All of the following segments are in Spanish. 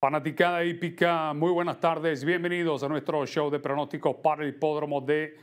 Fanaticada hípica, muy buenas tardes, bienvenidos a nuestro show de pronósticos para el hipódromo de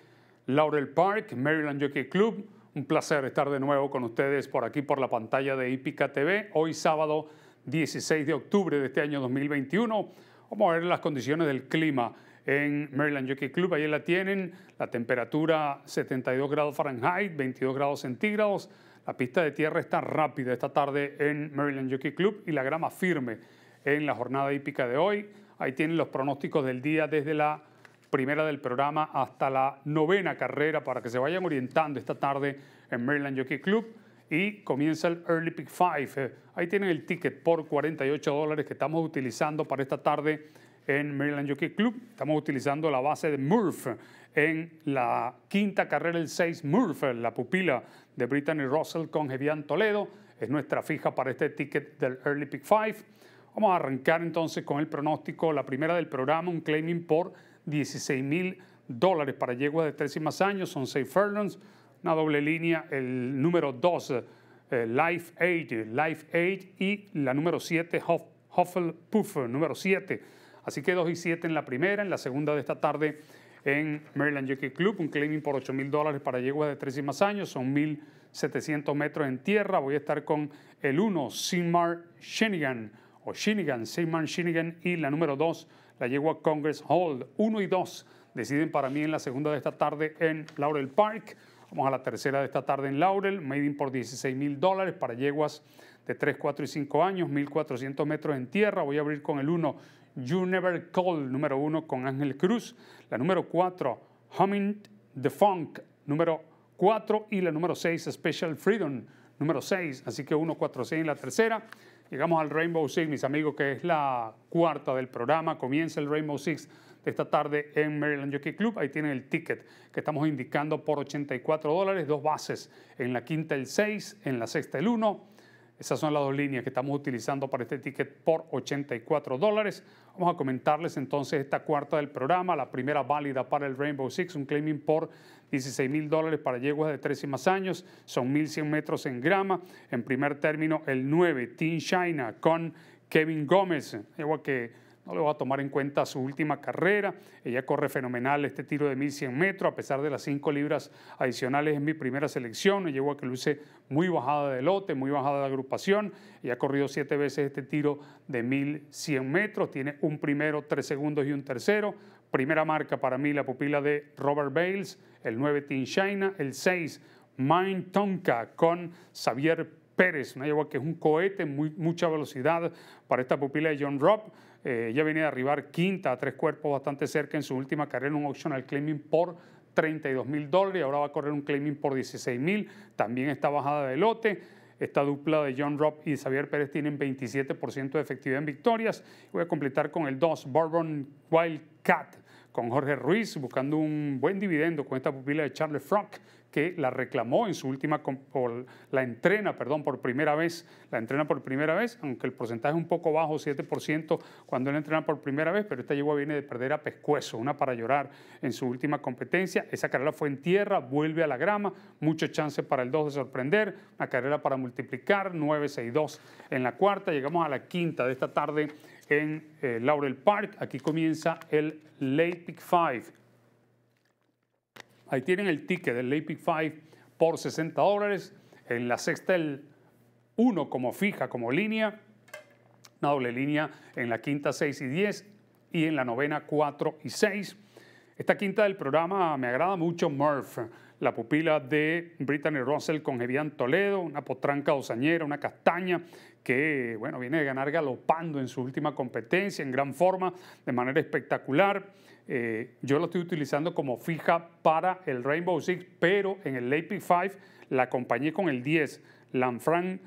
Laurel Park, Maryland Jockey Club. Un placer estar de nuevo con ustedes por aquí por la pantalla de Hípica TV. Hoy sábado 16 de octubre de este año 2021. Vamos a ver las condiciones del clima en Maryland Jockey Club. Ahí la tienen, la temperatura 72 grados Fahrenheit, 22 grados centígrados. La pista de tierra está rápida esta tarde en Maryland Jockey Club y la grama firme en la jornada hípica de hoy. Ahí tienen los pronósticos del día desde la primera del programa hasta la novena carrera para que se vayan orientando esta tarde en Maryland Jockey Club. Y comienza el Early Pick 5. Ahí tienen el ticket por 48 dólares que estamos utilizando para esta tarde en Maryland Jockey Club. Estamos utilizando la base de Murph en la quinta carrera, el 6 Murph, la pupila de Brittany Russell con Jevian Toledo. Es nuestra fija para este ticket del Early Pick 5. Vamos a arrancar entonces con el pronóstico, la primera del programa, un claiming por 16 mil dólares para yeguas de tres y más años, son 6 furlongs, una doble línea, el número 2, eh, Life Age. Life y la número 7, Hufflepuff, número 7. Así que 2 y 7 en la primera, en la segunda de esta tarde en Maryland Jockey Club, un claiming por 8 mil dólares para yeguas de tres y más años, son 1.700 metros en tierra, voy a estar con el 1, Simar Shenigan ...o Shinigan, Seymour Shinigan y la número 2, la yegua Congress Hall. 1 y 2 deciden para mí en la segunda de esta tarde en Laurel Park. Vamos a la tercera de esta tarde en Laurel, Made in por 16 mil dólares para yeguas de 3, 4 y 5 años, 1400 metros en tierra. Voy a abrir con el 1, You Never Call, número 1 con Ángel Cruz. La número 4, Humming the Funk, número 4. Y la número 6, Special Freedom, número 6. Así que 1, 4, 6 en la tercera. Llegamos al Rainbow Six, mis amigos, que es la cuarta del programa. Comienza el Rainbow Six de esta tarde en Maryland Jockey Club. Ahí tienen el ticket que estamos indicando por 84 dólares, dos bases, en la quinta el 6, en la sexta el 1 esas son las dos líneas que estamos utilizando para este ticket por 84 dólares. Vamos a comentarles entonces esta cuarta del programa, la primera válida para el Rainbow Six, un claiming por 16 mil dólares para yeguas de tres y más años, son 1.100 metros en grama. En primer término, el 9, Team China con Kevin Gómez, yegua que no le va a tomar en cuenta su última carrera. Ella corre fenomenal este tiro de 1100 metros, a pesar de las 5 libras adicionales en mi primera selección. Llevo a que luce muy bajada de lote, muy bajada de agrupación. Ella ha corrido 7 veces este tiro de 1100 metros. Tiene un primero, tres segundos y un tercero. Primera marca para mí, la pupila de Robert Bales, el 9 Team China, el 6 Mind Tonka con Xavier Pérez, una yegua que es un cohete, muy, mucha velocidad para esta pupila de John Robb ya eh, ella de arribar quinta a tres cuerpos bastante cerca en su última carrera, un optional claiming por 32 mil dólares, ahora va a correr un claiming por 16 mil, también está bajada de lote. Esta dupla de John Robb y Xavier Pérez tienen 27% de efectividad en victorias. Voy a completar con el 2, Bourbon Wildcat, con Jorge Ruiz, buscando un buen dividendo con esta pupila de Charles Frock que la reclamó en su última, la entrena, perdón, por primera vez, la entrena por primera vez, aunque el porcentaje es un poco bajo, 7% cuando él entrena por primera vez, pero esta yegua viene de perder a pescuezo, una para llorar en su última competencia, esa carrera fue en tierra, vuelve a la grama, mucho chance para el 2 de sorprender, una carrera para multiplicar, 9-6-2 en la cuarta, llegamos a la quinta de esta tarde en eh, Laurel Park, aquí comienza el Late Pick 5. Ahí tienen el ticket del APIC 5 por 60 dólares. En la sexta el 1 como fija, como línea. Una doble línea en la quinta 6 y 10 y en la novena 4 y 6. Esta quinta del programa me agrada mucho Murph, la pupila de Brittany Russell con Evian Toledo, una potranca dosañera, una castaña que bueno, viene de ganar galopando en su última competencia, en gran forma, de manera espectacular. Eh, yo lo estoy utilizando como fija para el Rainbow Six, pero en el AP 5 la acompañé con el 10, Lanfranc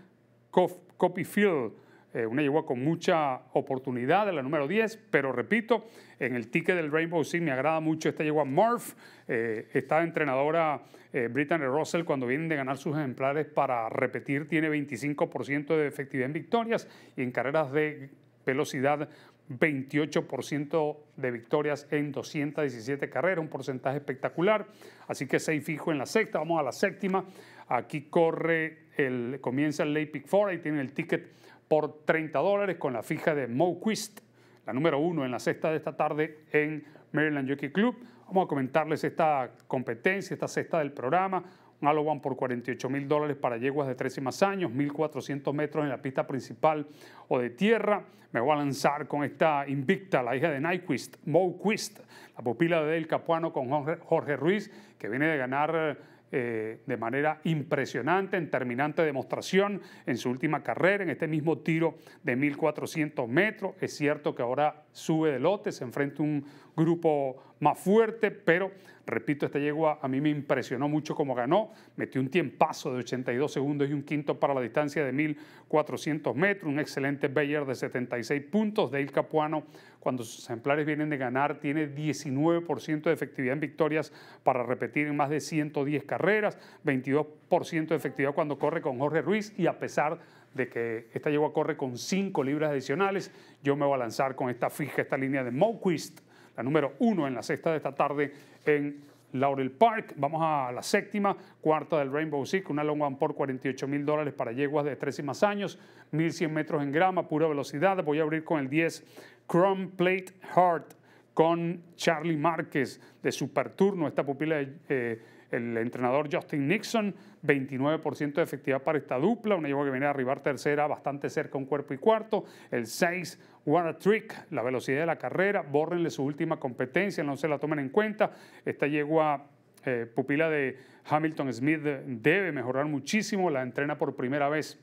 Copyfield, eh, una yegua con mucha oportunidad, la número 10, pero repito, en el ticket del Rainbow Six me agrada mucho esta yegua Murph, eh, esta entrenadora eh, Brittany Russell cuando vienen de ganar sus ejemplares para repetir tiene 25% de efectividad en victorias y en carreras de velocidad 28% de victorias en 217 carreras, un porcentaje espectacular. Así que seis fijo en la sexta, vamos a la séptima. Aquí corre, el, comienza el late pick 4, ahí tiene el ticket por 30 dólares con la fija de Moquist, la número uno en la sexta de esta tarde en Maryland Jockey Club. Vamos a comentarles esta competencia, esta sexta del programa. Aloban por 48 mil dólares para yeguas de 13 más años, 1.400 metros en la pista principal o de tierra. Me voy a lanzar con esta invicta, la hija de Nyquist, Moquist, la pupila de del Capuano con Jorge Ruiz, que viene de ganar eh, de manera impresionante, en terminante demostración en su última carrera, en este mismo tiro de 1.400 metros. Es cierto que ahora sube de lote, se enfrenta un grupo más fuerte, pero repito, esta yegua a mí me impresionó mucho cómo ganó, metió un tiempazo de 82 segundos y un quinto para la distancia de 1400 metros, un excelente Bayer de 76 puntos, Dale Capuano cuando sus ejemplares vienen de ganar tiene 19% de efectividad en victorias para repetir en más de 110 carreras, 22% de efectividad cuando corre con Jorge Ruiz y a pesar de que esta yegua corre con 5 libras adicionales, yo me voy a lanzar con esta fija, esta línea de Moquist la número uno en la sexta de esta tarde en Laurel Park. Vamos a la séptima, cuarta del Rainbow Six, una long one por 48 mil dólares para yeguas de 13 y más años, 1100 metros en grama, pura velocidad. Voy a abrir con el 10 Chrome Plate Heart con Charlie Márquez de superturno, esta pupila del eh, entrenador Justin Nixon, 29% de efectividad para esta dupla, una yegua que viene a arribar tercera bastante cerca, un cuerpo y cuarto, el 6, What a Trick, la velocidad de la carrera, bórrenle su última competencia, no se la tomen en cuenta, esta yegua eh, pupila de Hamilton Smith debe mejorar muchísimo, la entrena por primera vez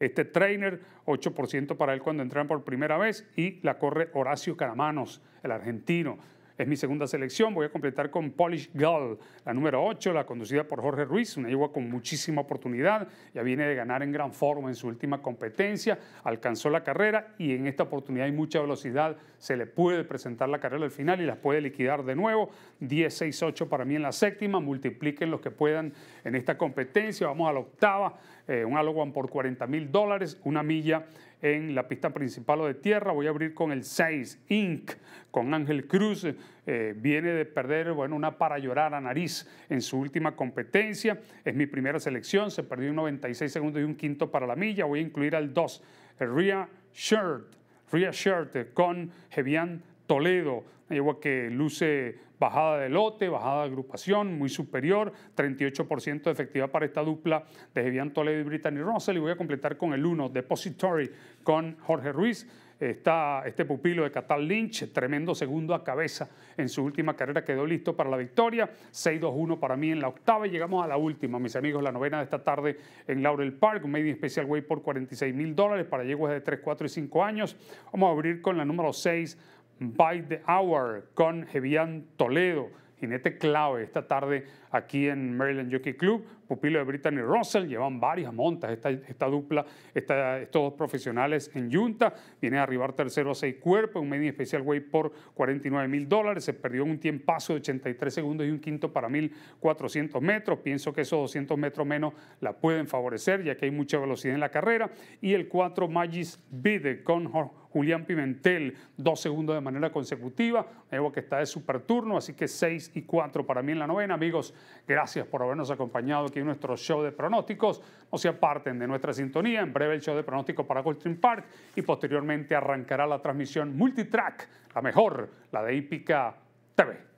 este trainer, 8% para él cuando entran por primera vez y la corre Horacio Caramanos, el argentino. Es mi segunda selección, voy a completar con Polish Girl, la número 8, la conducida por Jorge Ruiz, una yegua con muchísima oportunidad, ya viene de ganar en gran forma en su última competencia, alcanzó la carrera y en esta oportunidad hay mucha velocidad, se le puede presentar la carrera al final y las puede liquidar de nuevo, 10, 6, 8 para mí en la séptima, multipliquen los que puedan en esta competencia, vamos a la octava, eh, un Alouan por 40 mil dólares, una milla en la pista principal o de tierra. Voy a abrir con el 6 Inc. con Ángel Cruz. Eh, viene de perder, bueno, una para llorar a nariz en su última competencia. Es mi primera selección. Se perdió un 96 segundos y un quinto para la milla. Voy a incluir al 2, Ria Shirt. Ria Shirt eh, con Jevian Toledo. Llego a que luce bajada de lote, bajada de agrupación, muy superior, 38% de para esta dupla de Evian Toledo y Brittany Russell. Y voy a completar con el 1, Depository, con Jorge Ruiz. Está este pupilo de Catal Lynch, tremendo segundo a cabeza en su última carrera, quedó listo para la victoria. 6-2-1 para mí en la octava y llegamos a la última, mis amigos, la novena de esta tarde en Laurel Park, un Made Special Way por 46 mil dólares para yeguas de 3, 4 y 5 años. Vamos a abrir con la número 6, by the Hour con Evian Toledo, jinete clave esta tarde aquí en Maryland Jockey Club, pupilo de Brittany Russell, llevan varias montas esta, dupla, estos dos profesionales en Junta, viene a arribar tercero a seis cuerpos, un medio especial weight por 49 mil dólares, se perdió en un tiempazo de 83 segundos y un quinto para 1400 metros, pienso que esos 200 metros menos la pueden favorecer, ya que hay mucha velocidad en la carrera, y el 4 Magis Bide con Julián Pimentel, dos segundos de manera consecutiva, algo que está de super turno, así que seis y cuatro para mí en la novena, amigos, Gracias por habernos acompañado aquí en nuestro show de pronósticos. No se aparten de nuestra sintonía. En breve el show de pronósticos para Goldstream Park y posteriormente arrancará la transmisión multitrack, la mejor, la de Hípica TV.